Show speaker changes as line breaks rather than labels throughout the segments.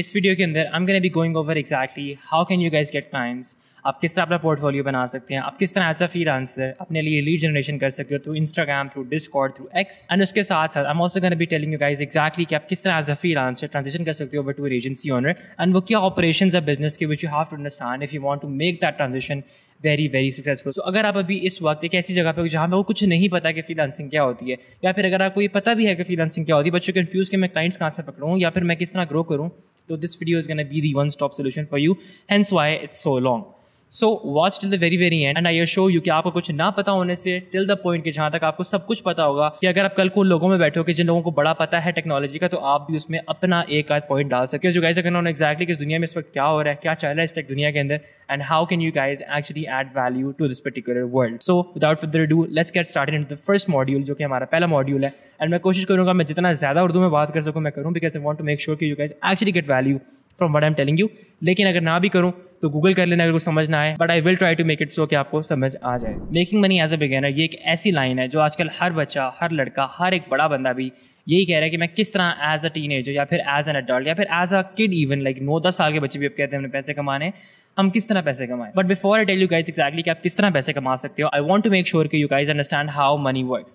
इस वीडियो के अंदर I am gonna be going over exactly how can you guys get clients आप किस तरह अपना पोर्टफोलियो बना सकते हैं आप किस तरह एज अ फ्री आंसर अपने लिए लीड जनरेशन कर सकते हो through Instagram through Discord through X and उसके साथ साथ I am also be telling you guys exactly कि आप किस तरह as a freelancer transaction कर सकते हो over to agency owner and वो क्या ऑपरेशन है बिजनेस के which you have to understand if you want to make that transaction very very successful so अगर आप अभी इस वक्त एक ऐसी जगह पर जहाँ पर वो कुछ नहीं पता कि फ्रीलांसिंग क्या होती है या फिर अगर आपको ये पता भी है कि फ्रीलांसिंग क्या होती है बच्चों कन्फ्यूज़ कि मैं क्लाइंट्स कहाँ से पकड़ूँ या फिर मैं किस तरह ग्रो करूँ तो this video is gonna be the one stop solution for you hence why it's so long so watch till the very very end and I show you कि आपको कुछ ना पता होने से टिल द पॉइंट के जहां तक आपको सब कुछ पता होगा कि अगर आप कल को लोगों में बैठोगे जिन लोगों को बड़ा पता है टेक्नोलॉजी का तो आप भी उसमें अपना एक आध पॉइंट डाल सकते हो जो गाइज अगर एक्जैक्टली किस दुनिया में इस वक्त क्या हो रहा है क्या चल रहा है इस टेक दुनिया के अंदर and how can you guys actually add value to this particular world so without further do let's get start in the first module जो कि हमारा पहला मॉड्यूल है एंड मैं कोशिश करूँगा मैं जितना ज़्यादा उर्दू में बात कर सकूँ मैं करूँ because I want to make sure कि you guys actually get value from what I am telling you लेकिन अगर ना भी करूँ तो गूगल कर लेना अगर कुछ समझ ना आए but I will try to make it so कि आपको समझ आ जाए making money as a beginner ये एक ऐसी लाइन है जो आजकल हर बच्चा हर लड़का हर एक बड़ा बंदा भी यही कह रहा है कि मैं किस तरह एज अ टीन एजर या फिर एज एन अडल्ट या फिर as a kid even like नौ दस साल के बच्चे भी अब कहते हैं हमने पैसे कमाने हम किस तरह पैसे कमाएं but before I tell you guys exactly कि आप किस तरह पैसे कमा सकते हो I want to make sure कि you guys understand how money work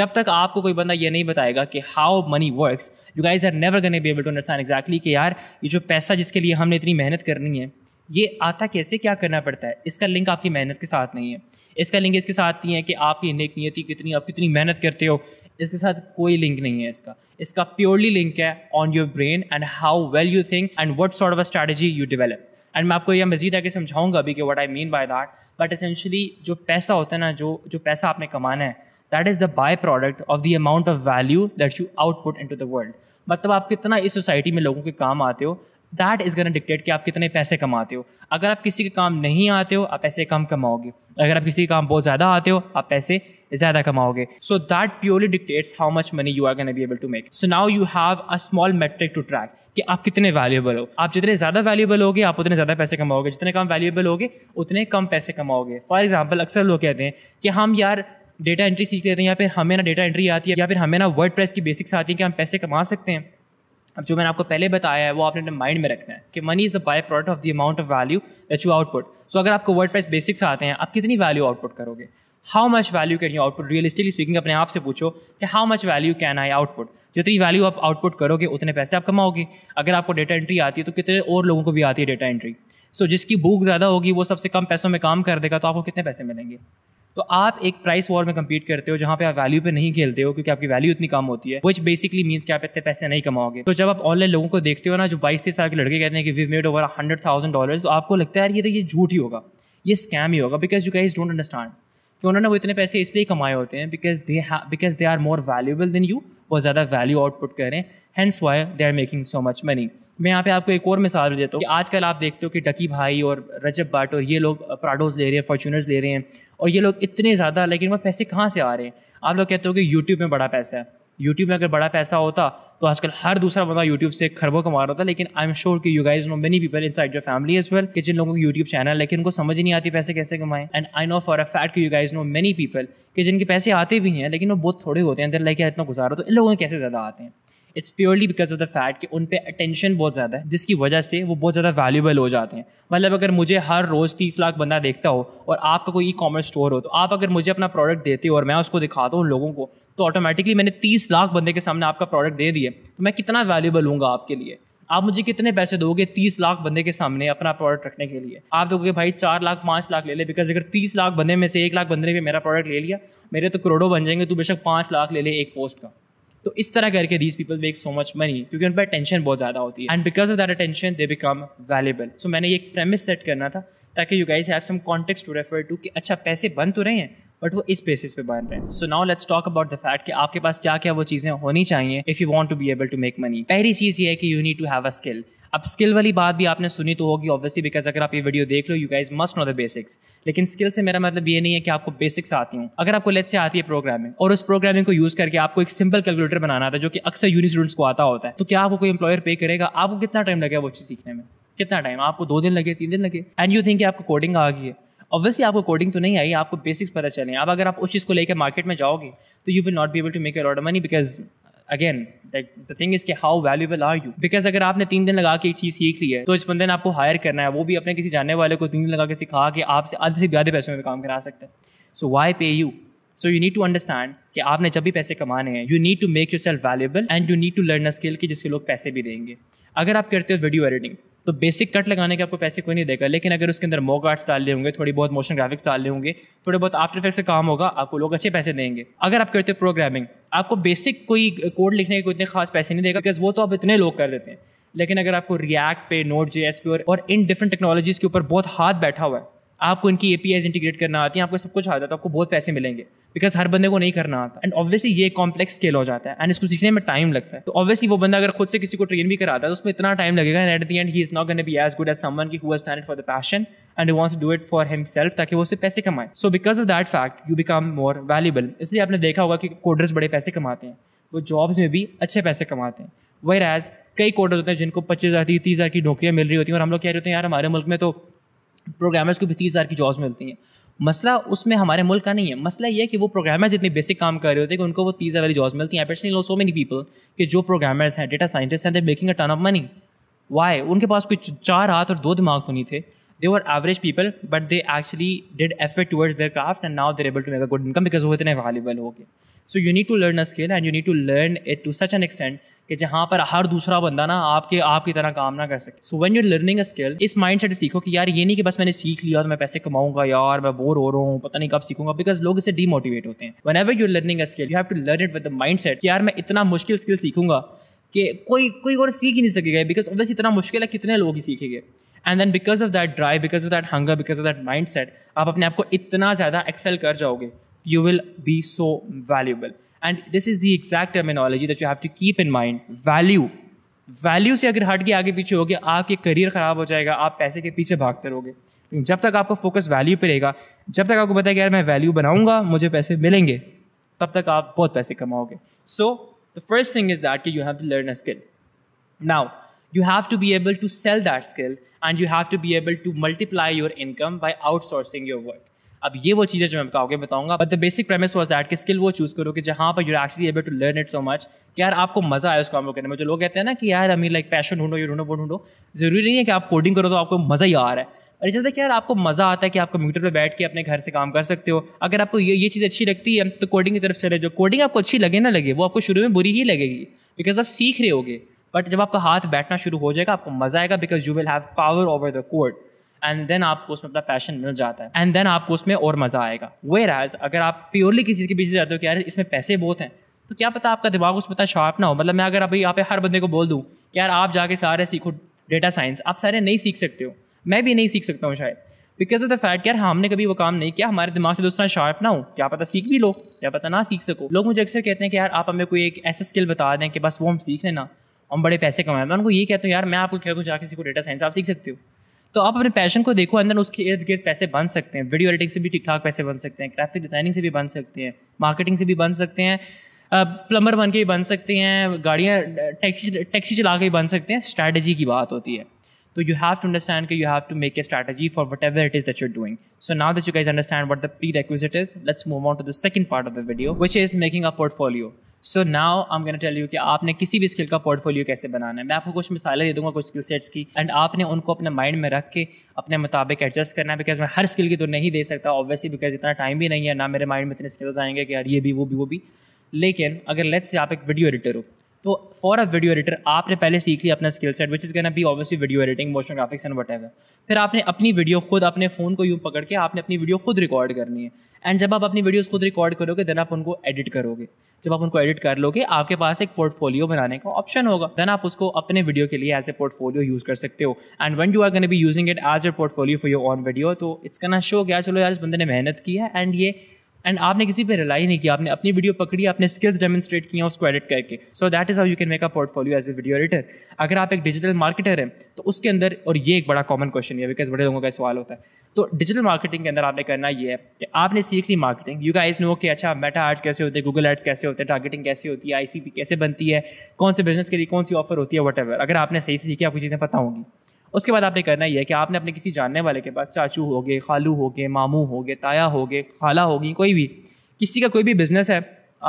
जब तक आपको कोई बंदा ये नहीं बताएगा कि how money works you guys are never gonna be able to understand exactly कि यार ये जो पैसा जिसके लिए हमने इतनी मेहनत करनी है ये आता कैसे क्या करना पड़ता है इसका लिंक आपकी मेहनत के साथ नहीं है इसका लिंक इसके साथ नहीं है कि आपकी नेक नियति कितनी आप कितनी मेहनत करते हो इसके साथ कोई लिंक नहीं है इसका इसका प्योरली लिंक है on your brain and how well you think and what sort of strategy you develop and मैं आपको यह मजीद आगे समझाऊंगा अभी कि what I mean by that but essentially जो पैसा होता है ना जो जो पैसा आपने कमाना है that is the by product of the amount of value that you output in to the world मतलब आप कितना इस सोसाइटी में लोगों के काम आते हो दैट इज़ गन डिक्टेट कि आप कितने पैसे कमाते हो अगर आप किसी के काम नहीं आते हो आप पैसे कम कमाओगे अगर आप किसी के काम बहुत ज़्यादा आते हो आप पैसे ज़्यादा कमाओगे so that purely dictates how much money you are gonna be able to make so now you have a small metric to track कि आप कितने वैल्यूबल हो आप जितने ज़्यादा वैल्यूबल होगे आप उतने ज़्यादा पैसे कमाओगे जितने कम वैल्यूबल होगे उतने कम पैसे कमाओगे फॉर एग्जाम्पल अक्सर लोग कहते हैं कि हम यार डेटा एंट्री सीख लेते हैं या फिर हमें ना डेटा एंट्री आती है या फिर हमें ना वर्ड प्रेस की बेसिक्स आती है कि हम पैसे कमा सकते हैं अब जो मैंने आपको पहले बताया है वो आपने अपने माइंड में रखना है कि money is the by product of the amount of value that you output so अगर आपको वर्ड प्राइस बेसिक्स आते हैं आप कितनी वैल्यू आउटपुट करोगे how much value can you output realistically speaking अपने आप से पूछो कि how much value can I output जितनी वैल्यू आप आउटपुट करोगे उतने पैसे आप कमाओगे अगर आपको डेटा एंट्री आती है तो कितने और लोगों को भी आती है डेटा एंट्री सो so, जिसकी भूख ज़्यादा होगी वो सबसे कम पैसों में काम कर देगा तो आपको कितने पैसे मिलेंगे तो आप एक प्राइस वॉर में कम्पीट करते हो जहाँ पे आप वैल्यू पे नहीं खेलते हो क्योंकि आपकी वैल्यू इतनी कम होती है विच बेसिकली मीन्स कि आप इतने पैसे नहीं कमाओगे तो जब आप ऑनलाइन लोगों को देखते हो ना जो बाईस तीस साल के लड़के कहते हैं कि we made over hundred thousand dollar तो आपको लगता है यार ये तो ये झूठ ही होगा ये स्कैम ही होगा because you guys don't understand कि उन्होंने वो इतने पैसे इसलिए कमाए होते हैं because they because they are more valuable than you वो ज़्यादा वैल्यू आउटपुट करें hence why they are making so much money मैं यहाँ पे आपको एक और मिसाल देता हूँ कि आजकल आप देखते हो कि डकी भाई और रजब भट्ट और ये लोग प्राडोज ले रहे हैं फॉर्चूनर्स ले रहे हैं और ये लोग इतने ज़्यादा लेकिन वह पैसे कहाँ से आ रहे हैं आप लोग कहते हो कि यूट्यूब में बड़ा पैसा है यूट्यूब में अगर बड़ा पैसा होता तो आजकल हर दूसरा बंदा यूट्यूब से खरबों कमा रहा था लेकिन आई एम श्योर कि you guys know many people inside your family as well कि जिन लोगों की यूट्यूब चैनल है लेकिन उनको समझ नहीं आती पैसे कैसे कमाएं and I know for a fact कि you guys know many people कि जिनके पैसे आते भी हैं लेकिन वो बहुत थोड़े होते हैं अंदर लेके इतना गुजारा तो इन लोगों के कैसे ज़्यादा आते हैं it's purely because of the fact कि उन पर अटेंशन बहुत ज़्यादा है जिसकी वजह से वो बहुत ज़्यादा वैल्यूबल हो जाते हैं मतलब अगर मुझे हर रोज़ तीस लाख बंदा देखता हो और आपका कोई ई कॉमर्स स्टोर हो तो आप अगर मुझे अपना प्रोडक्ट देते हो और मैं उसको दिखाता हूँ लोगों को तो ऑटोमेटिकली मैंने तीस लाख बंदे के सामने आपका प्रोडक्ट दे दिए तो मैं कितना वैल्यूबल हूँ आपके लिए आप मुझे कितने पैसे दोगे तीस लाख बंदे के सामने अपना प्रोडक्ट रखने के लिए आप दोगे भाई चार लाख पाँच लाख ले ले बिकॉज अगर तीस लाख बंदे में से एक लाख बंदे ने भी मेरा प्रोडक्ट ले लिया मेरे तो करोड़ों बन जाएंगे तू बेशक पाँच लाख ले ले एक पोस्ट का तो इस तरह करके these people make so much money क्योंकि उन पर टेंशन बहुत ज़्यादा होती है and because of that attention they become valuable so मैंने ये एक प्रेमिस सेट करना था ताकि you guys have some context to refer to कि अच्छा पैसे बन तो रहे हैं बट वो इस बेसिस पे बन रहे हैं so now let's talk about the fact कि आपके पास क्या क्या वो चीज़ें होनी चाहिए if you want to be able to make money पहली चीज़ ये है कि you need to have a skill अब स्किल वाली बात भी आपने सुनी तो होगी ऑब्वियसली बिकॉज अगर आप ये वीडियो देख लो you guys must know the basics लेकिन स्किल से मेरा मतलब ये नहीं है कि आपको बेसिक्स आती हूँ अगर आपको लेट से आती है प्रोग्रामिंग और उस प्रोग्रामिंग को यूज करके आपको एक सिंपल कैलकुलेटर बनाना था जो कि अक्सर यूनि स्टूडेंट्स को आता होता है तो क्या आपको कोई एम्प्लॉयर पे करेगा आपको कितना टाइम लगेगा वो चीज़ सीखने में कितना टाइम आपको दो दिन लगे तीन दिन लगे एंड यू थिंक आपको कोडिंग आ गई है ऑब्वियसली आपको कोडिंग तो नहीं आई आपको बेसिक्स पता चले अब अगर आप उस चीज़ को लेकर मार्केट में जाओगे तो you will not be able to make a lot of money because again the thing is के how valuable are you because अगर आपने तीन दिन लगा के एक चीज़ सीख ली है तो इस बंदे ने आपको हायर करना है वो भी अपने किसी जानने वाले को तीन दिन लगा के सिखा के आपसे आधे से ज़्यादा पैसों में काम करा सकते हैं so why pay you so you need to understand कि आपने जब भी पैसे कमाने हैं you need to make yourself valuable and you need to learn a skill कि जिससे लोग पैसे भी देंगे अगर आप करते हो वीडियो एडिटिंग तो बेसिक कट लगाने के आपको पैसे कोई नहीं देगा लेकिन अगर उसके अंदर मोक आर्ट्स डाले होंगे थोड़ी बहुत मोशन ग्राफिक्स डाल होंगे थोड़े बहुत आफ्टर इफेक्ट से काम होगा आपको लोग अच्छे पैसे देंगे अगर आप करते हो प्रोग्रामिंग आपको बेसिक कोई कोड लिखने के कोई इतने खास पैसे नहीं देगा बिकॉज वो तो आप इतने लोग कर देते हैं लेकिन अगर आपको रिएक्ट पे नोट जे एस पे और इन डिफरेंट टेक्नोलॉजीज़ के ऊपर बहुत हाथ बैठा हुआ है आपको इनकी ए इंटीग्रेट करना आती है आपको सब कुछ आता है तो आपको बहुत पैसे मिलेंगे बिकॉज हर बंदे को नहीं करना आता एंड ऑब्वियसली ये कॉम्प्लेक्स स्केल हो जाता है एंड इसको सीखने में टाइम लगता है तो ऑब्वियसली वो बंदा अगर खुद से किसी को ट्रेन भी कराता है तो उसमें इतना टाइम लगेगा and at the end he is not gonna be as good as someone की हुआ stand for the passion and wants do it for himself ताकि वो उससे पैसे कमाए so because of that fact you become more valuable इसलिए आपने देखा होगा कि कोडर्स बड़े पैसे कमाते हैं वो जॉब्स में भी अच्छे पैसे कमाते हैं वेर एज कई कोडर्स होते हैं जिनको पच्चीस हज़ार तीस हज़ार की नौकरियाँ मिल रही होती हैं और हम लोग कह रहे होते हैं यार हमारे मुल्क में तो प्रोग्रामर्स को भी तीस हज़ार की जॉब्स मिलती हैं मसला उसमें हमारे मुल्क का नहीं है मसला ये है कि वो प्रोग्रामर्स इतने बेसिक काम कर रहे होते हैं कि उनको वो तीस हज़ार वाली जॉब्स मिलती हैं personally know so many people कि जो प्रोग्रामर्स हैं डेटा साइंटिस्ट हैं they making a ton of money why उनके पास कुछ चार हाथ और दो दिमाग तो नहीं थे they were average people but they actually did effort towards their craft and now they're able to make a good income because वो इतने अवेलेबल हो गए so you need to learn a skill and you need to learn it to such an extent कि जहाँ पर हर दूसरा बंदा ना आपके आपकी तरह काम ना कर सके so when you learning a skill इस माइंड सेट सीखो कि यार ये नहीं कि बस मैंने सीख लिया और मैं पैसे कमाऊंगा यार मैं बोर हो रहा हूँ पता नहीं कब सीखूंगा बिकॉज लोग इसे डीमोटिवेट होते हैं whenever you're learning a skill you have to learn it with the mindset यार मैं इतना मुश्किल स्किल सीखूंगा कि कोई कोई और सीख ही नहीं सकेगा बिकॉज ऑब्वियसली इतना मुश्किल है कितने लोग ही सीखेंगे and then because of that drive because of that hunger because of that mindset आप अपने आप को इतना ज़्यादा एक्सेल कर जाओगे you will be so valuable and this is the exact terminology that you have to keep in mind value value से अगर हट के आगे पीछे हो गया आपके करियर खराब हो जाएगा आप पैसे के पीछे भागते रहोगे जब तक आपका फोकस वैल्यू पे रहेगा जब तक आपको पता है कि यार मैं वैल्यू बनाऊंगा मुझे पैसे मिलेंगे तब तक आप बहुत पैसे कमाओगे so the first thing is that कि you have to learn a skill now you have to be able to sell that skill and you have to be able to multiply your income by outsourcing your work अब ये वो चीज़ें जो मैं आपको बताऊंगा but the basic premise was that कि skill वो चूज़ करो कि जहाँ पर you actually able to learn it so much कि यार आपको मज़ा आया उस काम को करने में जो लोग कहते हैं ना कि यार हमें लाइक पैशन ढूंढो यू ढूंढो वो ढूंढो जरूरी नहीं है कि आप कोडिंग करो तो आपको मज़ा ही आ रहा है और जैसे कि यार आपको मज़ा आता है कि आप कंप्यूटर पर बैठ के अपने घर से काम कर सकते हो अगर आपको ये ये चीज़ अच्छी लगती है तो कोडिंग की तरफ चले जो कोडिंग आपको अच्छी लगे ना लगे वो आपको शुरू में बुरी ही लगेगी बिकॉज आप सीख रहे होगे बट जब आपका हाथ बैठना शुरू हो जाएगा आपको मज़ा आएगा because you will have power over the code and then आपको उसमें अपना पैशन मिल जाता है एंड देन आपको उसमें और मज़ा आएगा वे राज अगर आप प्योरली किसी के पीछे जाते हो कि यार इसमें पैसे बहुत हैं तो क्या पता आपका दिमाग उसमें इतना शार्प ना हो मतलब मैं अगर अभी यहाँ पे हर बंदे को बोल दूँ कि यार आप जाके सारे सीखो डेटा साइंस आप सारे नहीं सीख सकते हो मैं भी नहीं सीख सकता हूँ शायद बिकॉज ऑफ द फैक्ट यार हमने कभी वो काम नहीं किया हमारे दिमाग से दूसरा तो शार्प ना हो क्या पता सीख भी लो क्या पता ना सीख सको लोग मुझे अक्सर कहते हैं कि यार आप हमें कोई एक ऐसा स्किल बता दें कि बस वो हम सीख लेना हम बड़े पैसे कमाए मैं उनको ये कहता हूँ यार मैं आपको कह दूँ जाके सीखो डेटा साइंस आप सीख सकते हो तो आप अपने पैशन को देखो अंदर उसके इर्द गिर्द पैसे बन सकते हैं वीडियो एडिटिंग से भी ठीक ठाक पैसे बन सकते हैं ग्राफिक डिज़ाइनिंग से भी बन सकते हैं मार्केटिंग से भी बन सकते हैं प्लम्बर बन के भी बन सकते हैं गाड़ियाँ टैक्सी टैक्सी चला के भी बन सकते हैं स्ट्रैटेजी की बात होती है तो यू हैव टू अंडरस्टैंड कि you have to make a strategy for whatever it is that you doing so now that you guys understand what the prerequisite is let's move out to the second part of the video which is making a portfolio so now I am tell you कि आपने किसी भी skill का portfolio कैसे बनाना है मैं आपको कुछ मिसालें दे दूंगा कुछ स्किल सेट्स की एंड आपने उनको अपने माइंड में रख के अपने मुताबिक एडजस्ट करना है बिकॉज मैं हर स्किल की तो नहीं दे सकता ऑब्वियसली बिकॉज इतना टाइम भी नहीं है ना मेरे माइंड में इतने स्किल्स आएंगे कि यार ये भी वो भी वो भी लेकिन अगर लेट्स से आप एक वीडियो एडिटर हो तो फॉर अ वीडियो एडिटर आपने पहले सीख लिया अपना skill set which is can be obviously video editing motion graphics and what फिर आपने अपनी वीडियो खुद अपने फ़ोन को यूँ पकड़ के आपने अपनी वीडियो खुद रिकॉर्ड करनी है एंड जब आप अपनी वीडियोज़ खुद रिकॉर्ड करोगे देन आप उनको एडिट करोगे जब आप उनको एडिट कर लोगे आपके पास एक पोर्टफोलियो बनाने का ऑप्शन होगा देन आप उसको अपने वीडियो के लिए एज ए पोर्टफोलियो यूज़ कर सकते हो and when you are gonna be using it as a portfolio for your own video तो इट्स कना शो क्या चलो यार इस बंदे ने मेहनत की है एंड ये एंड आपने किसी पे रिलाई नहीं किया आपने अपनी वीडियो पकड़ी अपने स्किल्स डेमोस्ट्रेट किया उसको एडिट करके so that is how you can make a portfolio as a video editor अगर आप एक डिजिटल मार्केटर हैं तो उसके अंदर और ये एक बड़ा कॉमन क्वेश्चन है बिकॉज बड़े लोगों का सवाल होता है तो डिजिटल मार्केटिंग के अंदर आपने करना ये है कि आपने सीख ली मार्केटिंग यू गाइस नो कि अच्छा मेटा आर्ट्स कैसे होते हैं गूगल एड्स कैसे होते हैं टारगेटिंग कैसे होती है आईसीपी कैसे बनती है कौन से बिजनेस के लिए कौन सी ऑफर होती है वट अगर आपने सही से सीखी आपको चीज़ें पता होंगी उसके बाद आपने करना ये है कि आपने अपने किसी जानने वाले के पास चाचू हो गए खालू हो गए मामू हो गए ताया हो गए खाला होगी कोई भी किसी का कोई भी बिज़नेस है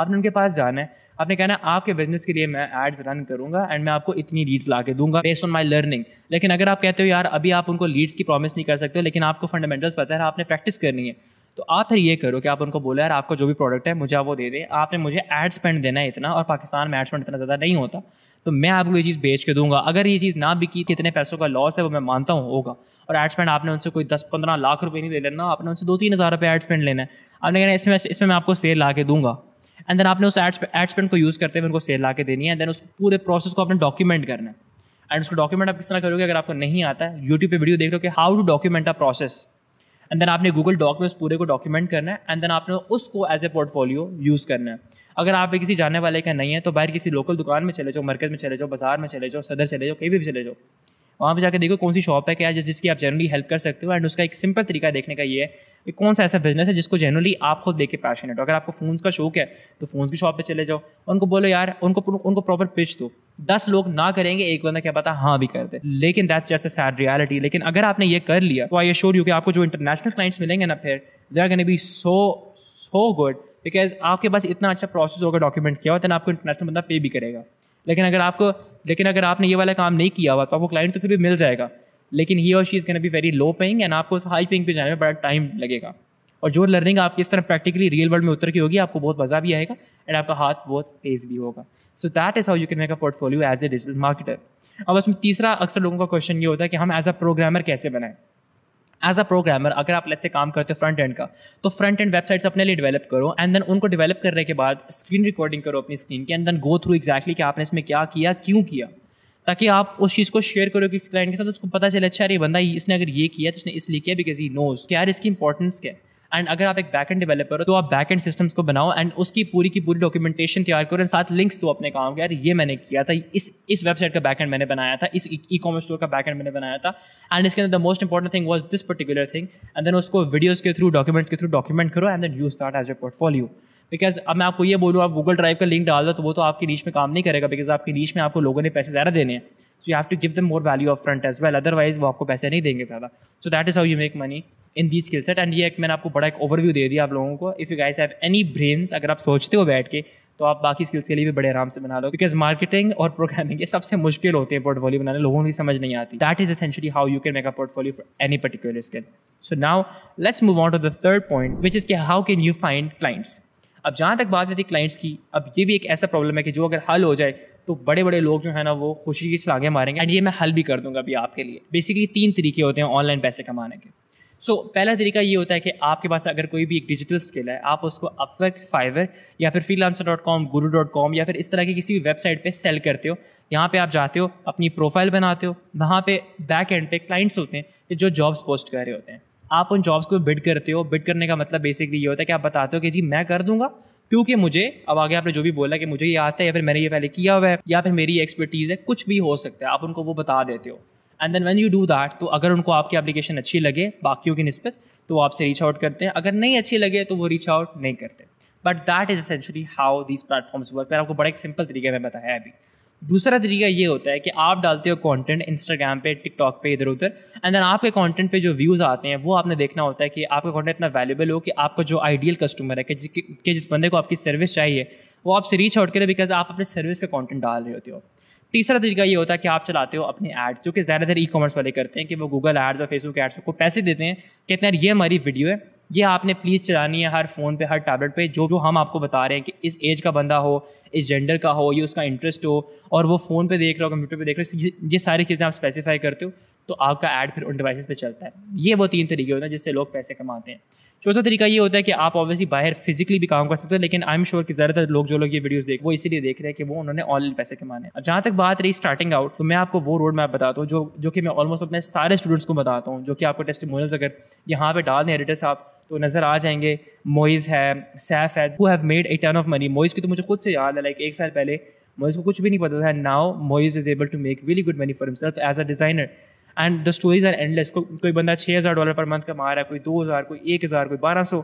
आपने उनके पास जाना है आपने कहना है आपके बिजनेस के लिए मैं एड्स रन करूंगा एंड मैं आपको इतनी लीड्स ला के दूंगा बेस्ड ऑन माई लर्निंग लेकिन अगर आप कहते हो यार अभी आप उनको लीड्स की प्रॉमिस नहीं कर सकते लेकिन आपको फंडामेंटल्स पता है आपने प्रैक्टिस करनी है तो आप फिर ये करो कि आप उनको बोला यार आपका जो भी प्रोडक्ट है मुझे वो दे दे आपने मुझे एड स्पेंड देना है इतना और पाकिस्तान में एड स्पेंड इतना ज़्यादा नहीं होता तो मैं आपको ये चीज़ बेच के दूंगा अगर ये चीज़ ना बिकी थी इतने पैसों का लॉस है वो मैं मानता हूँ होगा और एड स्पेंड आपने उनसे कोई दस पंद्रह लाख रुपये नहीं ले लेना आपने उनसे दो तीन हज़ार रुपये एड स्पेंड लेना है आपने कहना इसमें इसमें मैं आपको सेल ला के दूंगा एंड देन आपने उस एड स्पेंड को यूज़ करते हुए उनको सेल ला के देनी है एंड देन उस पूरे प्रोसेस को आपने डॉक्यूमेंट करना है एंड उसको डॉक्यूमेंट आप किस तरह करोगे अगर आपको नहीं आता है यूट्यूब पर वीडियो देख रहे हो कि how to document a process and then आपने गूगल डॉक में उस पूरे को डॉक्यूमेंट करना है एंड देन आपने उसको एज ए पोर्टफोलियो यूज़ करना है अगर आप किसी जाने वाले का नहीं है तो बाहर किसी लोकल दुकान में चले जाओ मार्केट में चले जाओ बाजार में चले जाओ सदर चले जाओ कहीं भी चले जाओ वहाँ पर जाकर देखो कौन सी शॉप है क्या जिस जिसकी आप जनरली हेल्प कर सकते हो एंड उसका एक सिंपल तरीका देखने का ये है कि कौन सा ऐसा बिजनेस है जिसको जनरली आप खुद देख के पैशनेट हो अगर आपको फ़ोन्स का शौक है तो फ़ोन्स की शॉप पर चले जाओ उनको बोलो यार उनको उनको प्रॉपर पिच दो दस लोग ना करेंगे एक बंदा क्या पता हाँ भी कर दे लेकिन that's just a sad reality लेकिन अगर आपने ये कर लिया तो आई श्योर यू कि आपको जो इंटरनेशनल क्लाइंट्स मिलेंगे ना फिर they are can be so so good because आपके पास इतना अच्छा प्रोसेस होगा डॉक्यूमेंट किया हो देन आपको इंटरनेशनल बंदा पे भी करेगा लेकिन अगर आपको लेकिन अगर आपने ये वाला काम नहीं किया हुआ तो आपको क्लाइंट तो फिर भी मिल जाएगा लेकिन ही और she is can be very low paying and आपको उस हाई पेइंग पे जाने में बड़ा टाइम लगेगा और जो लर्निंग आपकी इस तरह प्रैक्टिकली रियल वर्ल्ड में उतर के होगी आपको बहुत मज़ा भी आएगा एंड आपका हाथ बहुत तेज़ भी होगा so that is how you can make a portfolio as a digital marketer अब उसमें तीसरा अक्सर लोगों का क्वेश्चन ये होता है कि हम एज अ प्रोग्रामर कैसे बनाएं एज अ प्रोग्रामर अगर आप लेट से काम करते हो फ्रंट एंड का तो फ्रंट एंड वेबसाइट्स अपने लिए डेवलप करो एंड देन उनको डेवलप करने के बाद स्क्रीन रिकॉर्डिंग करो अपनी स्क्रीन की and then go through exactly कि आपने इसमें क्या किया क्यों किया ताकि आप उस चीज़ को शेयर करो किसी क्लाइंट के साथ उसको पता चले अच्छा अरे बंदा इसने अगर ये किया तो इसने इसलिए किया बिकॉज ही नोज क्या इसकी इंपॉर्टेंस क्या है एंड अगर आप एक बैक एंड डेवलपर हो तो आप बैक एंड सिस्टम्स को बनाओ एंड उसकी पूरी की पूरी डॉक्यूमेंटेशन तैयार करो एंड साथ लिंक्स दो अपने काम के यार ये मैंने किया था इस इस वेबसाइट का बैक एंड मैंने बनाया था इस ई कॉमर्स स्टोर का बैक एंड मैंने बनाया था एंड इसके अंदर the most important thing was this particular thing and then उसको वीडियोज के थ्रू डॉक्यूमेंट के थ्रू डॉक्यूमेंट करो and then you start as a portfolio because अब मैं आपको ये बोलूँ आप गूगल ड्राइव का लिंक डाल दो तो वो तो आपकी नीच में काम नहीं करेगा बिकॉज आपकी नीच में आपको लोगों ने पैसे ज़्यादा देने हैं so you have to give them more value off front as well otherwise वो आपको पैसे नहीं देंगे ज़्यादा so that is how you make money in the skill set and ये एक मैंने आपको बड़ा एक ओवरव्यू दे दिया आप लोगों को if you guys have any brains अगर आप सोचते हो बैठ के तो आप बाकी स्किल्स के लिए भी बड़े आराम से बना लो बिकॉज मार्केटिंग और प्रोग्रामिंग ये सबसे मुश्किल होते हैं पोर्टफोलियो बनाने लोगों को समझ नहीं आती that is essentially how you can make a portfolio for any particular skill so now let's move on to the third point which is के how can you find clients अब जहाँ तक बात रहती क्लाइंट्स की अब ये भी एक ऐसा प्रॉब्लम है कि जो अगर हल हो जाए तो बड़े बड़े लोग जो है ना वो खुशी की छलांगे मारेंगे एंड ये मैं हल भी कर दूंगा अभी आपके लिए बेसिकली तीन तरीके होते हैं ऑनलाइन पैसे कमाने के सो so, पहला तरीका ये होता है कि आपके पास अगर कोई भी एक डिजिटल स्किल है आप उसको अपवर्क फाइवर या फिर Freelancer dot com Guru dot com या फिर इस तरह की किसी भी वेबसाइट पे सेल करते हो यहाँ पे आप जाते हो अपनी प्रोफाइल बनाते हो वहाँ पे बैक एंड पे क्लाइंट्स होते हैं कि जो जॉब्स पोस्ट कर रहे होते हैं आप उन जॉब्स को बिड करते हो बिड करने का मतलब बेसिकली ये होता है कि आप बताते हो कि जी मैं कर दूंगा क्योंकि मुझे अब आगे आपने जो भी बोला कि मुझे ये आता है या फिर मैंने ये पहले किया हुआ है या फिर मेरी एक्सपर्टीज़ है कुछ भी हो सकता है आप उनको वो बता देते हो and then when you do that तो अगर उनको आपकी एप्लीकेशन अच्छी लगे बाकियों की नस्बत तो वो आपसे रीच आउट करते हैं अगर नहीं अच्छी लगे तो वो रीच आउट नहीं करते but that is essentially how these platforms work मैंने आपको बड़ा एक सिंपल तरीके में बताया अभी दूसरा तरीका ये होता है कि आप डालते हो कंटेंट इंस्टाग्राम पे टिकटॉक पे इधर उधर एंड देन आपके कंटेंट पे जो व्यूज़ आते हैं वो आपने देखना होता है कि आपका कंटेंट इतना वैल्यूबल हो कि आपका जो आइडियल कस्टमर है कि, कि जिस बंदे को आपकी सर्विस चाहिए वो आपसे रीच आउट करे बिकॉज आप अपने सर्विस का कॉन्टेंट डाल रहे होते हो तीसरा तरीका ये होता है कि आप चलाते हो अपने एड्स जो कि ज़्यादातर ई कॉमर्स वाले करते हैं कि वो गूगल एड्स और फेसबुक एड्स को पैसे देते हैं कहते हैं यार ये हमारी वीडियो है ये आपने प्लीज़ चलानी है हर फ़ोन पे हर टैबलेट पे जो जो हम आपको बता रहे हैं कि इस एज का बंदा हो इस जेंडर का हो ये उसका इंटरेस्ट हो और वो फ़ोन पे देख रहा हो कंप्यूटर पे देख रहा हो ये सारी चीज़ें आप स्पेसिफाई करते हो तो आपका ऐड फिर उन डिवाइसेस पे चलता है ये वो तीन तरीके होते हैं जिससे लोग पैसे कमाते हैं चौथा तरीका ये होता है कि आप ऑब्वियसली बाहर फिजिकली भी काम कर सकते हो लेकिन आई एम श्योर कि ज़्यादातर लोग जो लोग ये वीडियोस देख वो इसीलिए देख रहे हैं कि वो उन्होंने ऑनलाइन पैसे कमाने और जहाँ तक बात रही स्टार्टिंग आउट तो मैं आपको वो रोड मैप बताता हूँ जो जो कि मैं ऑलमोस्ट अपने सारे स्टूडेंट्स को बताता हूँ जो कि आपको टेस्ट अगर यहाँ पर डाल दें एडिटर साहब तो नज़र आ जाएंगे मोइज़ है सैफ है have made a ton of money Moiz की तो मुझे खुद से याद है लाइक एक साल पहले मोइज़ को कुछ भी नहीं पता था now Moiz is able to make really good money for himself as a designer and the stories are endless कोई बंदा छः हज़ार डॉलर पर मंथ कमा रहा है कोई दो हज़ार कोई एक हज़ार कोई बारह सौ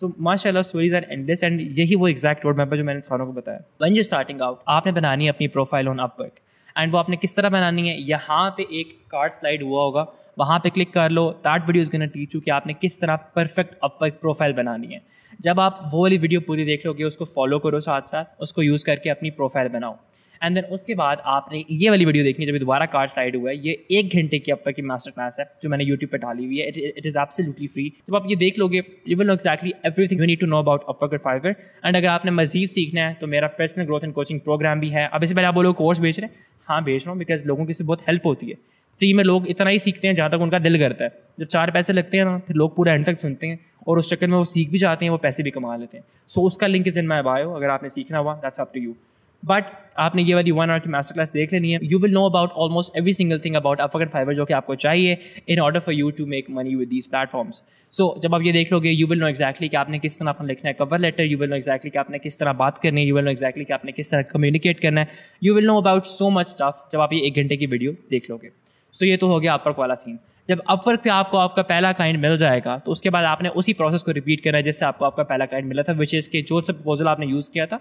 सो माशाल्लाह स्टोरीज आर एंडलेस एंड यही वो एग्जैक्ट रोड मैप है जो मैंने सारों को बताया वन यू स्टार्टिंग आउट आपने बनानी है अपनी प्रोफाइल ऑन अपवर्क एंड वो आपने किस तरह बनानी है यहाँ पे एक कार्ड स्लाइड हुआ होगा वहाँ पे क्लिक कर लो that video is gonna teach you कि आपने किस तरह परफेक्ट अपवर्क प्रोफाइल बनानी है जब आप वो वाली वीडियो पूरी देख लोगे उसको फॉलो करो साथ साथ उसको यूज़ करके अपनी प्रोफाइल बनाओ एंड देन उसके बाद आपने ये वाली वीडियो देखनी जब दोबारा कार्ड स्लाइड हुआ है ये एक घंटे की अब तक की मास्टर क्लास है जो मैंने यूट्यूब पर डाली हुई है इट इज़ एब्सोल्युटली फ्री जब आप ये देख लोगे you will know exactly everything you need to know about Upwork Fiverr and अगर आपने मजीद सीखना है तो मेरा personal growth and coaching program भी है अब इससे पहले आप बोलो कोर्स बेच रहे हैं हाँ बेच रहा हूँ बिकॉज लोगों की इससे बहुत हेल्प होती है फ्री में लोग इतना ही सीखते हैं जहाँ तक उनका दिल करता है जब चार पैसे लगते हैं ना फिर लोग पूरा एंड तक सुनते हैं और उस चक्कर में वो सीख भी जाते हैं वो पैसे भी कमा लेते हैं सो so, उसका link is in my bio अगर आपने सीखना हुआ that's up to you but आपने ये वाली वन आवर की मास्टर क्लास देख लेनी है you will know about almost every single thing about अफगन फाइबर जो कि आपको चाहिए in order for you to make money with these platforms so जब आप ये देख लोगे यू विल नो एक्जैक्टली कि आपने किस तरह अपना लिखना है cover letter you will know exactly कि आपने किस तरह बात करनी है यू विल नो एक्जैक्टली कि आपने किस तरह कम्युनिकेट करना है you will know about so much stuff जब आप ये एक घंटे की वीडियो देख लोगे सो so, ये तो हो गया आपका वाला सीन जब अपवर्क पे आपको आपका पहला क्लाइंट मिल जाएगा तो उसके बाद आपने उसी प्रोसेस को रिपीट करना है जिससे आपको आपका पहला क्लाइंट मिला था विच इज़ के जो सब प्रपोजल आपने यूज़ किया था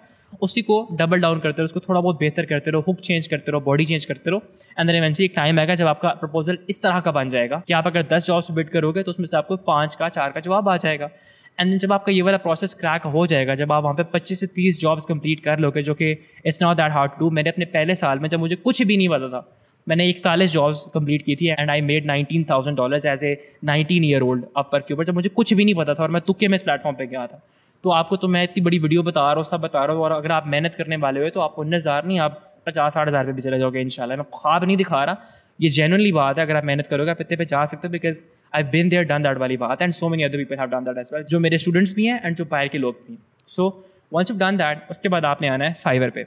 उसी को डबल डाउन करते रहो उसको थोड़ा बहुत बेहतर करते रहो हुक चेंज करते रहो बॉडी चेंज करते रहो एंड देन इवेंचुअली एक टाइम आएगा जब आपका प्रपोजल इस तरह का बन जाएगा कि आप अगर दस जॉब सबमिट करोगे तो उसमें से आपको पाँच का चार का जवाब आ जाएगा एंड जब आपका ये वाला प्रोसेस क्रैक हो जाएगा जब आप वहाँ पे 25 से 30 जॉब्स कंप्लीट कर लोगे जो कि it's not that hard to मैंने अपने पहले साल में जब मुझे कुछ भी नहीं पता था मैंने इकतालीस जॉब्स कंप्लीट की थी and I made nineteen thousand dollar as a nineteen year old Upwork के ऊपर जब मुझे कुछ भी नहीं पता था और मैं तुक्के में इस प्लेटफॉर्म पर गया था तो आपको तो मैं इतनी बड़ी वीडियो बता रहा हूँ सब बता रहा हूँ और अगर आप मेहनत करने वाले हो तो आप उन्नीस हज़ार नहीं आप पचास साठ हज़ार रुपये भी चले जाओगे इन मैं ख्वाब नहीं दिखा रहा ये जेनरली बात है अगर आप मेहनत करोगे आप इतने पे जा सकते हो because I been there done that वाली बात and so many other people have done that as well जो मेरे स्टूडेंट्स भी हैं एंड जो बाहर के लोग भी हैं so once you done that उसके बाद आपने आना है फाइवर पे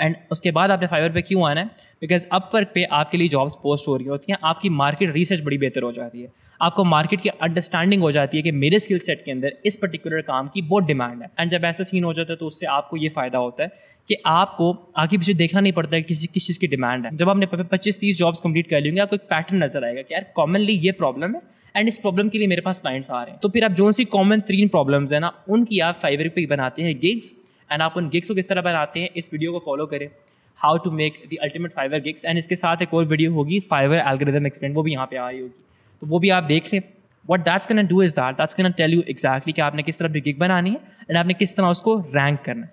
एंड उसके बाद आपने फाइवर पे क्यों आना है बिकॉज अपवर्क पे आपके लिए जॉब्स पोस्ट हो रही होती हैं आपकी मार्केट रिसर्च बड़ी बेहतर हो जाती है आपको मार्केट की अंडरस्टैंडिंग हो जाती है कि मेरे स्किल सेट के अंदर इस पर्टिकुलर काम की बहुत डिमांड है एंड जब ऐसा सीन हो जाता है तो उससे आपको ये फ़ायदा होता है कि आपको आगे पीछे देखना नहीं पड़ता है किसी किस चीज़ की डिमांड है जब आपने पच्चीस तीस जॉब्स कंप्लीट कर लेंगे आपको एक पैटर्न नजर आएगा कि यार कॉमनली ये प्रॉब्लम है एंड इस प्रॉब्लम के लिए मेरे पास क्लाइंट्स आ रहे हैं तो फिर आप जो सी कॉमन तीन प्रॉब्लम्स है ना उनकी आप फाइवर पे बनाते हैं गिग्स एंड आप उन गिग्स को किस तरह बनाते हैं इस वीडियो को फॉलो करें how to make the ultimate Fiverr gigs and इसके साथ एक और वीडियो होगी फाइवर एल्गोरिदम एक्सप्लेन वो भी यहाँ पे आ रही होगी तो वो भी आप देख लें what that's can do is that that's can tell you exactly कि आपने किस तरह अपनी गिग बनानी है एंड आपने किस तरह उसको रैंक करना है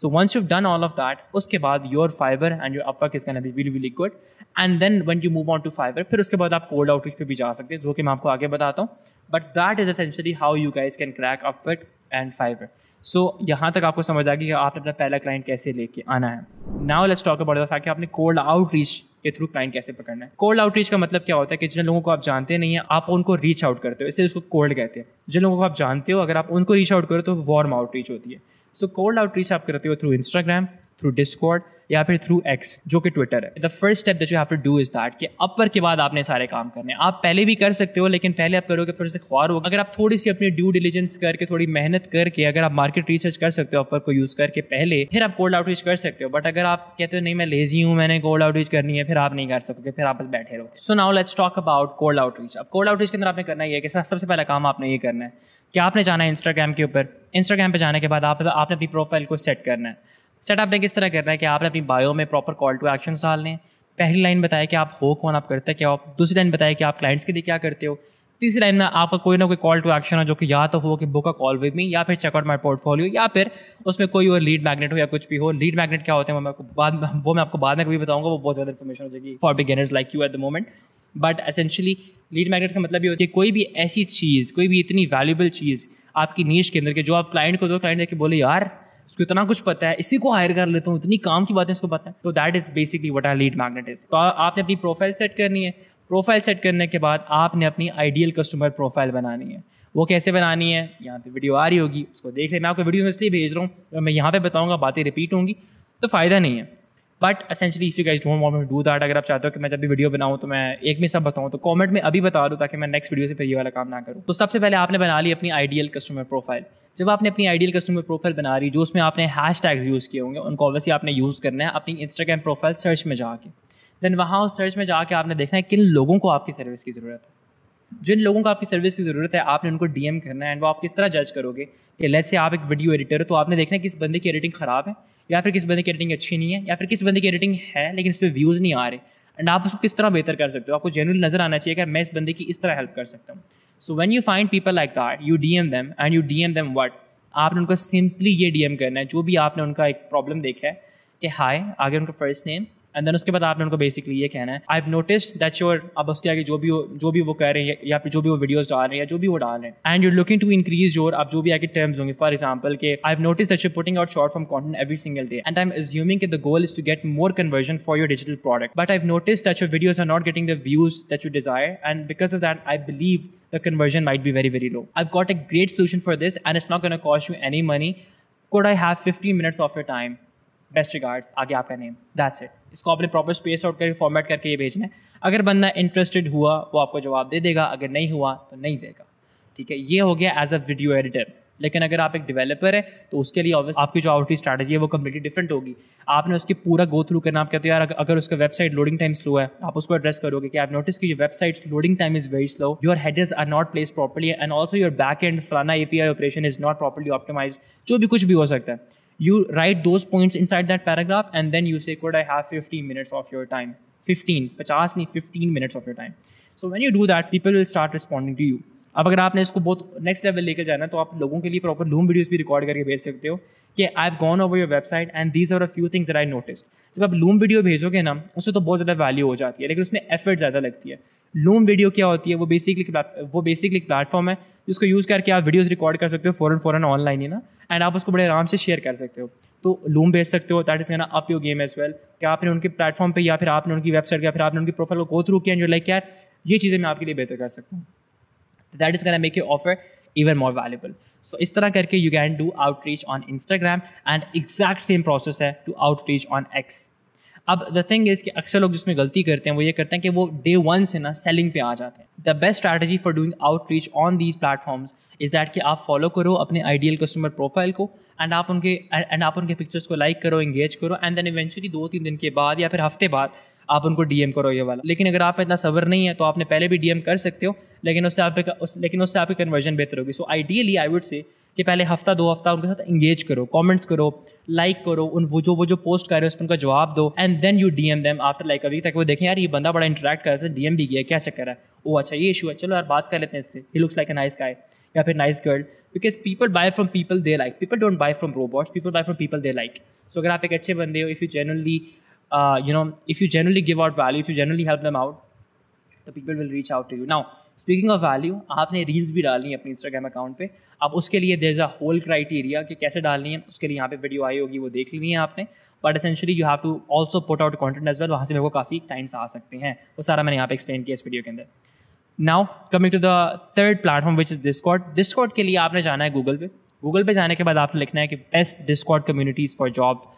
so once you done all of that उसके बाद your Fiverr and your Upwork gigs can be will will good and then when you move on to Fiverr फिर उसके बाद आप कोल्ड आउटरीच पर भी जा सकते हैं जो कि मैं आपको आगे बताता हूँ but that is essentially how you guys can crack Upwork and Fiverr so so, यहाँ तक आपको समझ आ कि आपने अपना पहला क्लाइंट कैसे लेके आना है now let's talk about the fact कि आपने कोल्ड आउटरीच के थ्रू क्लाइंट कैसे पकड़ना है कोल्ड आउटरीच का मतलब क्या होता है कि जिन लोगों को आप जानते नहीं है आप उनको रीच आउट करते हो इसलिए उसको कोल्ड कहते हैं जिन लोगों को आप जानते हो अगर आप उनको रीच आउट करो तो वार्म आउटरीच होती है सो कोल्ड आउटरीच आप करते हो थ्रू इंस्टाग्राम थ्रू डिस्कॉर्ड या फिर थ्रू एक्स जो कि ट्विटर है the first step that you have to do is that कि अपर के बाद आपने सारे काम करने आप पहले भी कर सकते हो लेकिन पहले आप करोगे फिर से ख्वार होगा अगर आप थोड़ी सी अपनी ड्यू डिलीजेंस करके थोड़ी मेहनत करके अगर आप मार्केट रिसर्च कर सकते हो अपर को यूज़ करके पहले फिर आप कोल्ड आउटरीच कर सकते हो बट अगर आप कहते हो नहीं मैं लेजी हूँ मैंने कोल्ड आउटरीच करनी है फिर आप नहीं कर सकोगे फिर आप बस बैठे रहो so now let's talk about cold outreach अब कोल्ड आउटरीच के अंदर आपने करना ये कि सबसे पहला काम आपने ये करना है कि आपने जाना है इंस्टाग्राम के ऊपर इंस्टाग्राम पे जाने के बाद आप आपने अपनी प्रोफाइल को सेट करना है सेट आपने किस तरह करना है कि आपने अपनी बायो में प्रॉपर कॉल टू एक्शन डालने पहली लाइन बताया कि आप हो कौन आप करते हैं क्या आप दूसरी लाइन बताया कि आप क्लाइंट्स के लिए क्या करते हो तीसरी लाइन में आपका कोई ना कोई कॉल टू एक्शन हो जो कि या तो हो कि book a call with me या फिर चेकआउट माई पोर्टफोलियो या फिर उसमें कोई और लीड मैग्नेट हो या कुछ भी हो लीड मैग्नेट क्या होते हैं मैं आपको बाद वो मैं आपको बाद में कभी बताऊंगा वो बहुत ज़्यादा इन्फॉर्मेशन हो जाएगी for beginners like you at the moment but essentially lead magnet का मतलब ये होती है कोई भी ऐसी चीज़ कोई भी इतनी वैल्यूबल चीज़ आपकी नीच के अंदर के जो आप क्लाइंट को दो क्लाइंट देखिए बोले यार उसको इतना कुछ पता है इसी को हायर कर लेता हूँ इतनी काम की बातें इसको पता है तो that is basically what are lead magnet is तो आपने अपनी प्रोफाइल सेट करनी है प्रोफाइल सेट करने के बाद आपने अपनी आइडियल कस्टमर प्रोफाइल बनानी है वो कैसे बनानी है यहाँ पे वीडियो आ रही होगी उसको देख लें आपको वीडियो में इसलिए भेज रहा हूँ तो मैं यहाँ पे बताऊँगा बातें रिपीट होंगी तो फ़ायदा नहीं है but essentially if you guys don't want do that अगर आप चाहते हो कि मैं जब भी वीडियो बनाऊँ तो मैं एक में सब बताऊँ तो कमेंट में अभी बता दूँ ताकि मैं नेक्स्ट वीडियो से फिर ये वाला काम ना करूँ तो सबसे पहले आपने बना ली अपनी आइडियल कस्टमर प्रोफाइल जब आपने अपनी आइडियल कस्टमर प्रोफाइल बना रही जो उसमें आपने हैश टैग्स यूज़ किए होंगे उनको ऑब्वियसली आपने यूज़ करना है अपनी इंस्टाग्राम प्रोफाइल सर्च में जाके देन वहाँ उस सर्च में जाके आपने देखना है किन लोगों को आपकी सर्विस की ज़रूरत है जिन लोगों को आपकी सर्विस की ज़रूरत है आपने उनको डीएम करना है एंड वो आप किस तरह जज करोगे कि लेट से आप एक वीडियो एडिटर हो तो आपने देखना है किस बंदे की एडिटिंग ख़राब है या फिर किस बंदे की एडिटिंग अच्छी नहीं है या फिर किस बंदे की एडिटिंग है लेकिन इस पर व्यूज़ नहीं आ रहे एंड आप उसको किस तरह बेहतर कर सकते हो आपको जेनुअन नजर आना चाहिए कि मैं इस बंदे की इस तरह हेल्प कर सकता हूँ so when you find people like that you D M them and you D M them what आपने उनको सिंपली ये डी एम करना है जो भी आपने उनका एक प्रॉब्लम देखा है कि हाई आगे उनका फर्स्ट नेम एंड देन उसके बाद आपने उनको बेसिकली ये कहना है I have notice that your अब उसके आगे जो भी जो भी वो कह रहे हैं या फिर जो भी वो वीडियोस डाल रहे हैं या जो भी वो डाल रहे हैं and you looking to increase your अब जो भी आगे टर्म्स होंगे फॉर एग्जाम्पल के I have notice that you putting out short form content every single day and I am assuming the goal is to get more conversion for your digital product but I have notice that your videos are not getting the views that you desire and because of that I believe the conversion might be very, very low. I've got a great solution for this and it's not going to cost you any money. Could I have 15 minutes of your time? Best regards, Aage Aapka name. That's it. इसको आपने proper space out करके format करके ये भेजना है अगर बंदा interested हुआ वो आपको जवाब दे देगा अगर नहीं हुआ तो नहीं देगा ठीक है ये हो गया एज अ वीडियो एडिटर लेकिन अगर आप एक डेवलपर है तो उसके लिए ऑब्वियस आपकी जो आउटरी स्ट्रैटेजी है वो कम्प्लीटली डिफरेंट होगी आपने उसके पूरा गो थ्रू करना आप कहते हो यार अगर उसका वेबसाइट लोडिंग टाइम स्लो है आप उसको एड्रेस करोगे कि आप नोटिस की website loading time is very slow your head is are not place properly and also your back end फलाना API operation is not properly optimize जो भी कुछ भी हो सकता है you write those points inside that paragraph and then you say could i have 15 minutes of your time 15 50 nahi 15 minutes of your time so when you do that people will start responding to you अब अगर आपने इसको बहुत next level लेकर जाना है तो आप लोगों के लिए प्रॉपर लूम वीडियोस भी रिकॉर्ड करके भेज सकते हो कि I have gone over your website and these are a few things that I notice जब आप लूम वीडियो भेजोगे ना उससे तो बहुत ज़्यादा वैल्यू हो जाती है लेकिन उसमें एफर्ट ज़्यादा लगती है लूम वीडियो क्या होती है वो बेसिकली वो बेसिकली एक प्लेटफॉर्म है जिसको यूज़ करके आप वीडियोज रिकॉर्ड कर सकते हो फ़ौरन फ़ौरन ऑनलाइन ही ना एंड आप उसको बड़े आराम से शेयर कर सकते हो तो लूम भेज सकते हो that is can up your game as well कि आपने उनके प्लेटफॉर्म पर या फिर आपने उनकी वेबसाइट या फिर आपने उनकी प्रोफाइल को गो थ्रू किया एंड लाइक यार ये चीज़ें मैं आपके लिए बेहतर कर सकता हूँ that is can make you offer even more valuable so इस तरह करके you can do outreach on Instagram and exact same process है टू आउटरीच ऑन एक्स अब द थिंग इज कि अक्सर लोग जिसमें गलती करते हैं वो ये करते हैं कि वो डे वन से ना सेलिंग पे आ जाते हैं the best strategy for doing outreach on these platforms is that कि आप फॉलो करो अपने आइडियल कस्टमर प्रोफाइल को एंड आप उनके एंड आप उनके पिक्चर्स को लाइक करो एंगेज करो एंड देन इवेंचुअली दो तीन दिन के बाद या फिर हफ्ते बाद आप उनको डीएम करो ये वाला लेकिन अगर आप इतना सबर नहीं है तो आपने पहले भी डीएम कर सकते हो लेकिन उससे आप लेकिन उससे आपकी कन्वर्जन बेहतर होगी सो आइडियली आई वुड से कि पहले हफ्ता दो हफ्ता उनके साथ इंगेज करो कमेंट्स करो लाइक like करो उन वो जो वो जो पोस्ट कर रहे हो उस पर उनका जवाब दो and then you D M them after like अभी तक वो देखें यार ये बंदा बड़ा इंटरेक्ट कर रहा था डी एम भी किया क्या चक्कर है वो अच्छा ये इशू है चलो यार बात कर लेते हैं इससे ही looks like a nice guy या फिर nice girl because people buy from people they like people don't buy from robots people buy from people they like so अगर आप एक अच्छे बंदे हो if you generally you know if you generally give out value if you generally help them out तो people will reach out to you now speaking of value आपने reels भी डालनी है अपने इंस्टाग्राम अकाउंट पे अब उसके लिए there is a whole criteria कि कैसे डालनी है उसके लिए यहाँ पे वीडियो आई होगी वो देख ली है आपने but essentially you have to also put out content as well वहाँ से मेरे को काफ़ी क्लाइंट्स आ सकते हैं वो सारा मैंने यहाँ पे एक्सप्लेन किया इस वीडियो के अंदर now coming to the third platform which is Discord Discord के लिए आपने जाना है गूगल पे गूगल पे जाने के बाद आपने लिखना है कि best Discord communities for job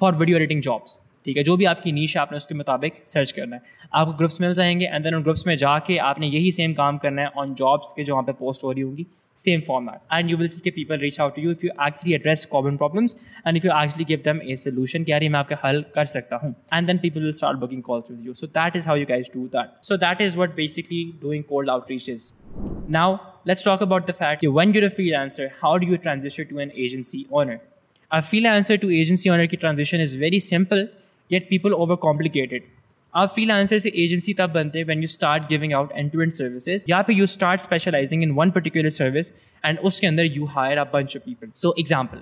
for video editing jobs ठीक है जो भी आपकी नीच है आपने उसके मुताबिक सर्च करना है आपको ग्रुप्स मिल जाएंगे एंड देन उन ग्रुप्स में जाके आपने यही सेम काम करना है ऑन जॉब्स के जो वहाँ पे पोस्ट हो रही होंगी same format and you will see के people reach out you if you actually address common problems and if you actually give them a solution क्या मैं आपके हल कर सकता हूँ and then people will start booking calls with you so that is how you can do that so that is what basically doing cold outreach is now let's talk about the fact one you're a answer how do you transition to an agency owner freelancer to agency owner की transition is very simple get people over complicated आप आंसर से agency तब बनते हैं you start giving out end to end services या फिर you start specializing in one particular service and उसके अंदर you hire a bunch of people so example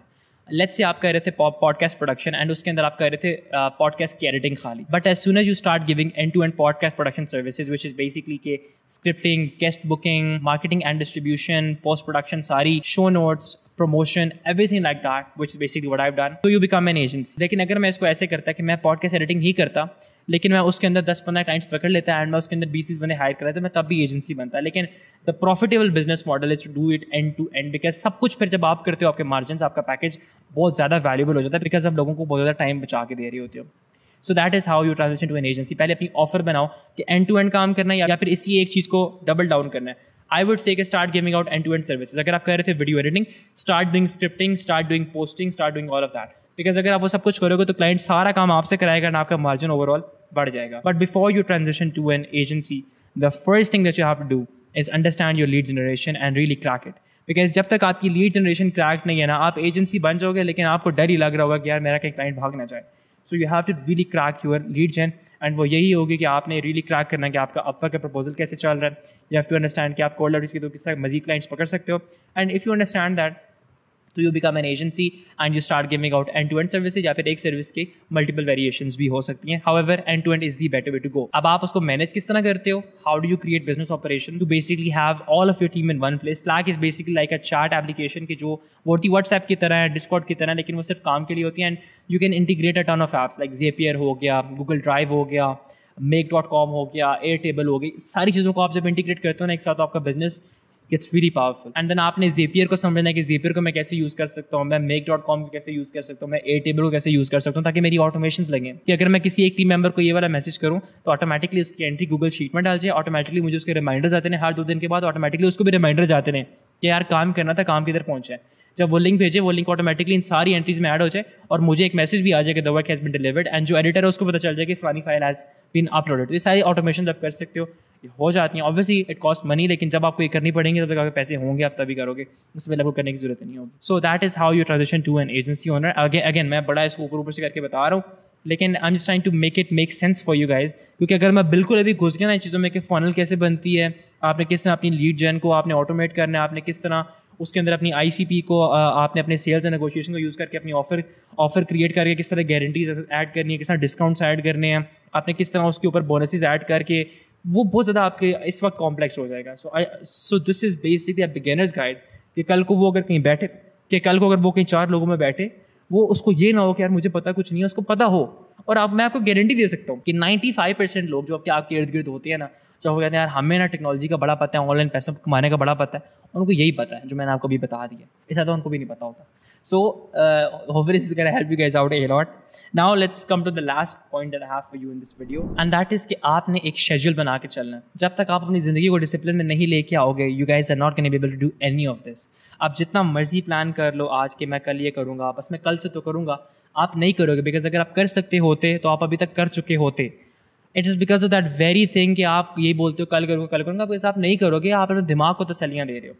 let say आप कह रहे थे पॉडकास्ट प्रोडक्शन एंड उसके अंदर आप कह रहे थे पॉडकास्ट की एडिटिंग खाली but as soon as you start giving end to end podcast production services which is basically के scripting guest booking marketing and distribution post production सारी show notes promotion everything like that, which is basically what done to you become an agency लेकिन अगर मैं इसको ऐसे करता कि मैं पॉडकास्ट एडिटिंग ही करता लेकिन मैं उसके अंदर दस पंद्रह क्लाइंट्स पकड़ लेता एंड मैं उसके अंदर बीस तीस बंदे हायर कर लेता मैं तब भी एजेंसी बनता लेकिन the profitable business model is to do it end to end because सब कुछ फिर जब आप करते हो आपके मार्जिन आपका पैकेज बहुत ज़्यादा वैल्यूबल हो जाता है बिकॉज आप लोगों को बहुत ज़्यादा टाइम बचा के दे रही होती हो so that is how you transition to an agency पहले अपनी ऑफर बनाओ कि एंड टू एंड काम करना है या फिर इसी एक चीज़ को डबल डाउन करना है I would say start giving out end to end services अगर आप कह रहे थे video editing start doing scripting start doing posting start doing all of that because अगर आप वो सब कुछ करोगे तो क्लाइंट सारा काम आपसे कराएगा एंड आपका मार्जिन ओवरऑल बढ़ जाएगा but before you transition to an agency the first thing that you have to do is understand your lead generation and really crack it because जब तक आपकी लीड जनरेशन क्रैक नहीं है ना आप एजेंसी बन जाओगे लेकिन आपको डर ही लग रहा होगा कि यार मेरा कहीं क्लाइंट भाग ना जाए so you have to really crack your lead gen and वो यही होगी कि आपने रियली क्रैक करना कि आपका अपवा का प्रपोजल कैसे चल रहा है यू हैव टू अंडरस्टैंड कि आप कोल्ड ऑडिट के तो किस तरह मजीद क्लाइंट्स पकड़ सकते हो and if you understand that तो you become an agency and you start giving out end to end service या फिर एक सर्विस के मल्टीपल वेरिएशन भी हो सकती हैं however end to end is the better way to go अब आप उसको मैनेज किस तरह करते हो how do you create business operation to basically have all of your team in one place Slack is basically like a chat application के जो होती व्हाट्सएप की तरह है डिस्कॉट की तरह लेकिन वो सिर्फ काम के लिए होती है and you can integrate a ton of apps like Zapier हो गया गूगल ड्राइव हो गया मेक डॉट कॉम हो गया एयर टेबल हो गई सारी चीज़ों को आप जब इंटीग्रेट करते हो ना एक साथ आपका business it's very powerful and then आपने जेपियर को समझना है कि जेपियर को मैं कैसे यूज़ कर सकता हूँ मैं मेक डॉट कॉम को कैसे यूज़ कर सकता हूँ मैं ए टेबल को कैसे यूज़ कर सकता हूँ ताकि मेरी ऑटोमेशन लगे कि अगर मैं किसी एक टीम मेंबर को ये वाला मैसेज करूँ तो ऑटोमेटिकली उसकी एंट्री गूगल शीट में डाल जाए ऑटोमेटिकली मुझे उसके रिमाइंडर आते हैं हर दो दिन के बाद ऑटोमेटिकली उसको भी रिमाइंडर जाते हैं कि यार काम करना था काम किधर पहुँचा है जब वो लिंक भेजे वो लिंक ऑटोमेटिकली इन सारी एंट्रीज में ऐड हो जाए और मुझे एक मैसेज भी आ जाएगा the work has been delivered and जो एडिटर है उसको पता चल जाए कि फलानी फाइल हैज़ बीन अपलोडेड तो ये सारी ऑटोमेशन आप कर सकते हो हो जाती हैं ऑब्वियसली इट कॉस्ट मनी लेकिन जब आपको ये करनी पड़ेंगे तब तक आपके पैसे होंगे आप तभी करोगे उसमें लगभग करने की जरूरत नहीं होगी so that is how you transition to an agency owner again again मैं बड़ा इसको ऊपर ऊपर से करके बता रहा हूँ लेकिन I am trying to make it make sense for you guys क्योंकि अगर मैं बिल्कुल अभी घुस गया ना चीज़ों में कि फनल कैसे बनती है आपने किस तरह अपनी लीड जन को आपने ऑटोमेट करना है आपने किस तरह उसके अंदर अपनी आई को आपने अपने सेल्स एंड नेगोशिएशन को यूज़ करके अपनी ऑफर ऑफर क्रिएट करके किस तरह गारंटीज ऐड करनी है किस तरह डिस्काउंट्स ऐड करने हैं आपने किस तरह उसके ऊपर बोनसेस ऐड करके वो बहुत ज़्यादा आपके इस वक्त कॉम्प्लेक्स हो जाएगा so I so this is basically a beginners guide कि कल को वो अगर कहीं बैठे कि कल को अगर वो कहीं चार लोगों में बैठे वो उसको ये ना हो कि यार मुझे पता कुछ नहीं है उसको पता हो और आप मैं आपको गारंटी दे सकता हूँ कि 95 परसेंट लोग जो आपके आपके इर्द गिर्द होते हैं ना जो वो कहते हैं यार हमें ना टेक्नोलॉजी का बड़ा पता है ऑनलाइन पैसा कमाने का बड़ा पता है उनको यही पता है जो मैंने आपको अभी बता दिया इस ज़्यादा उनको भी नहीं पता होता So uh, hopefully this is gonna help you guys out a lot. Now let's come to the last point that I have for you in this video, and that is कि आपने एक schedule बना के चलना है जब तक आप अपनी ज़िंदगी को discipline में नहीं लेके आओगे you guys are not gonna be able to do any of this. आप जितना मर्जी plan कर लो आज के मैं कल ये करूँगा बस मैं कल से तो करूँगा आप नहीं करोगे बिकॉज अगर आप कर सकते होते तो आप अभी तक कर चुके होते it is because of that very thing कि आप ये बोलते हो कल करूँगा कल करूँगा बिकॉज आप नहीं करोगे आप अपने दिमाग को तसलियाँ दे रहे हो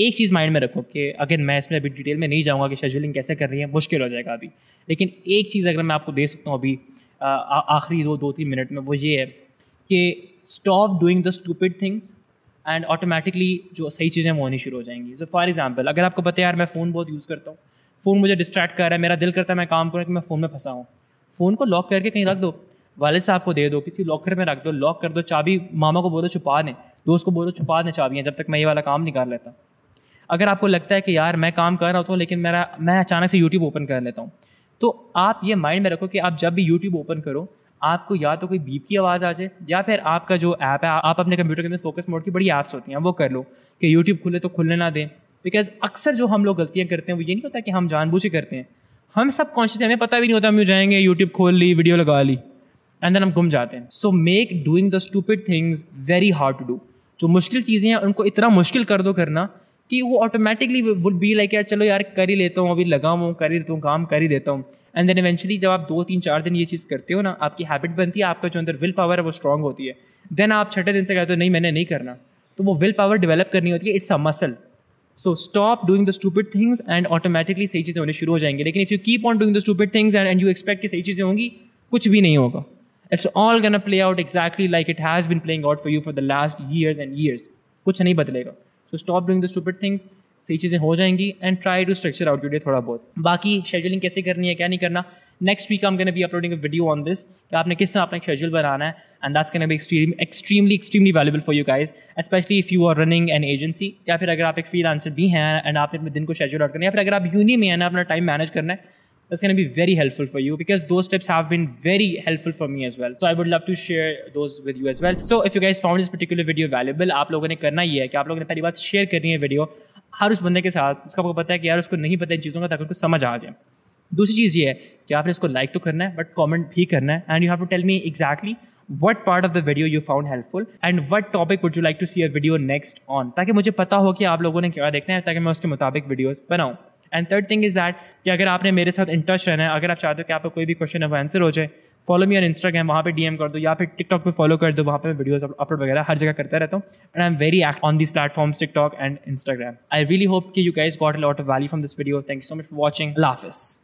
एक चीज़ माइंड में रखो कि अगेन मैं इसमें अभी डिटेल में नहीं जाऊँगा कि शेड्यूलिंग कैसे कर रही है मुश्किल हो जाएगा अभी लेकिन एक चीज़ अगर मैं आपको दे सकता हूँ अभी आखिरी दो दो तीन मिनट में वो ये है कि stop doing the stupid things and automatically जो सही चीज़ें वो होनी शुरू हो जाएंगी सो फॉर एग्जाम्पल अगर आपको पता है यार मैं फ़ोन बहुत यूज़ करता हूँ फ़ोन मुझे डिस्ट्रैक्ट कर रहा है मेरा दिल करता है मैं काम करूँ कि मैं फ़ोन में फंसा हूँ फ़ोन को लॉक करके कहीं रख दो वाले साहब को दे दो किसी लॉकर में रख दो लॉक कर दो चाबी मामा को बोलो छुपा दें दोस्त को बोलो छुपा दें चाबियाँ जब तक मैं ये वाला काम नहीं कर लेता अगर आपको लगता है कि यार मैं काम कर रहा होता हूँ लेकिन मेरा मैं अचानक से यूट्यूब ओपन कर लेता हूँ तो आप ये माइंड में रखो कि आप जब भी यूट्यूब ओपन करो आपको या तो कोई बीप की आवाज़ आ जाए या फिर आपका जो ऐप है आप अपने कंप्यूटर के अंदर फोकस मोड की बड़ी ऐप्स होती हैं वो कर लो कि यूट्यूब खुले तो खुलने ना दें बिकॉज अक्सर जो हम लोग गलतियाँ करते हैं वो ये नहीं होता कि हम जानबूझ करते हैं हम सब कॉन्शियस हमें पता भी नहीं होता हम यूँ जाएंगे यूट्यूब खोल ली वीडियो लगा ली एंड देन हम गुम जाते हैं सो make doing the stupid things very hard to do जो मुश्किल चीज़ें हैं उनको इतना मुश्किल कर दो करना कि वो ऑटोमेटिकली वुड बी लाइक यार चलो यार कर ही लेता हूँ अभी लगा हूँ कर ही लेता हूँ काम कर ही लेता हूँ एंड देन इवेंचुअली जब आप दो तीन चार दिन ये चीज़ करते हो ना आपकी हैबिट बनती है आपका जो अंदर विल पावर है वो स्ट्रांग होती है देन आप छठे दिन से कहते हो नहीं मैंने नहीं करना तो वो विल पावर डेवलप करनी होती है it's a muscle so stop doing the stupid things and automatically सही चीज़ें होने शुरू हो जाएंगी लेकिन if you keep on doing the stupid things and you expect कि सही चीज़ें होंगी कुछ भी नहीं होगा it's all gonna play out exactly like it has been playing out for you for the last years and years कुछ नहीं बदलेगा तो stop doing the stupid things सही चीज़ें हो जाएंगी and try to structure out day थोड़ा बहुत बाकी शेड्यूलिंग कैसे करनी है क्या नहीं करना नेक्स्ट वीक हम can be uploading a video on this कि आपने किस तरह अपना शेड्यूल बनाना है and that's can be extreme extremely extremely valuable for you guys specially if you are running an agency या फिर अगर आप एक फ्री भी हैं एंड आपने अपने दिन को शेड्यूल आउट करना है या फिर अगर आप यूनी में है ना अपना टाइम मैनेज करना है that's going to be very helpful for you because those tips have been very helpful for me as well. So I would love to share those with you as well. So if you guys found this particular video valuable, आप लोगों ने करना ये है कि आप लोगों ने पहली बात शेयर करनी है वीडियो हर उस बंदे के साथ उसका आपको पता है कि यार उसको नहीं पता इन चीज़ों का ताकि उसको समझ आ जाए दूसरी चीज़ ये है कि आपने इसको लाइक तो करना है बट कॉमेंट भी करना है and you have to tell me exactly what part of the video you found helpful and what topic would you like to see a video next on ताकि मुझे पता हो कि आप लोगों ने क्या देखना है ताकि मैं उसके मुताबिक वीडियोज़ बनाऊँ and third thing is that कि अगर आपने मेरे साथ इन टच रहना है अगर आप चाहते हो कि आपका कोई भी क्वेश्चन है वो आंसर हो जाए फॉलो मी ऑन इंस्टाग्राम वहाँ पे डीएम कर दो या फिर टिकटॉक पे फॉलो कर दो वहाँ पे मैं वीडियोस अपलोड वगैरह हर जगह करता रहता हूँ and I am very active on this platforms TikTok and Instagram I really hope कि you guys got lot of value from this video thank you so much for watching लाफिस